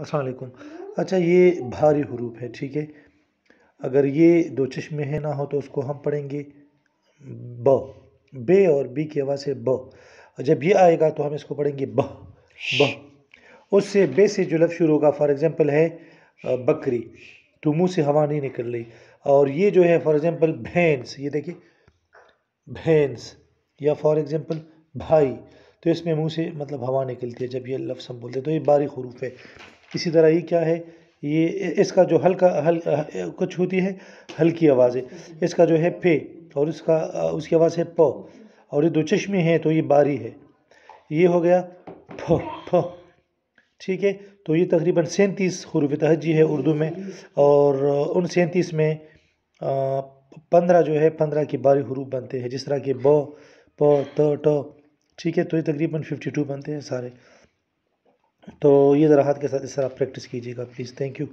असलकुम अच्छा ये भारी हरूफ है ठीक है अगर ये दो चश्मे हैं ना हो तो उसको हम पढ़ेंगे ब बे और बी की आवाज़ है ब जब ये आएगा तो हम इसको पढ़ेंगे ब ब उससे बे से जो लफ्ज़ शुरू होगा फॉर एग्ज़ाम्पल है बकरी तो मुँह से हवा नहीं निकल रही और ये जो है फॉर एग्ज़ाम्पल भैंस ये देखिए भैंस या फॉर एग्ज़ाम्पल भाई तो इसमें मुंह से मतलब हवा निकलती है जब ये लफ्ज़ हम बोलते हैं तो ये बारीक हरूफ है इसी तरह ये क्या है ये इसका जो हल्का हल कुछ होती है हल्की आवाज़ है इसका जो है पे और इसका उसकी आवाज़ है प और ये दो चश्मे हैं तो ये बारी है ये हो गया फ फ ठीक है तो ये तकरीबन सैंतीस हरूफ तहजी है उर्दू में और उन सैंतीस में पंद्रह जो है पंद्रह के बारी हरूफ बनते हैं जिस तरह के ब प ट ठीक है तो ये तकरीबन फिफ्टी टू बनते हैं सारे तो ये ज़राहत के साथ इस तरह प्रैक्टिस कीजिएगा प्लीज़ थैंक यू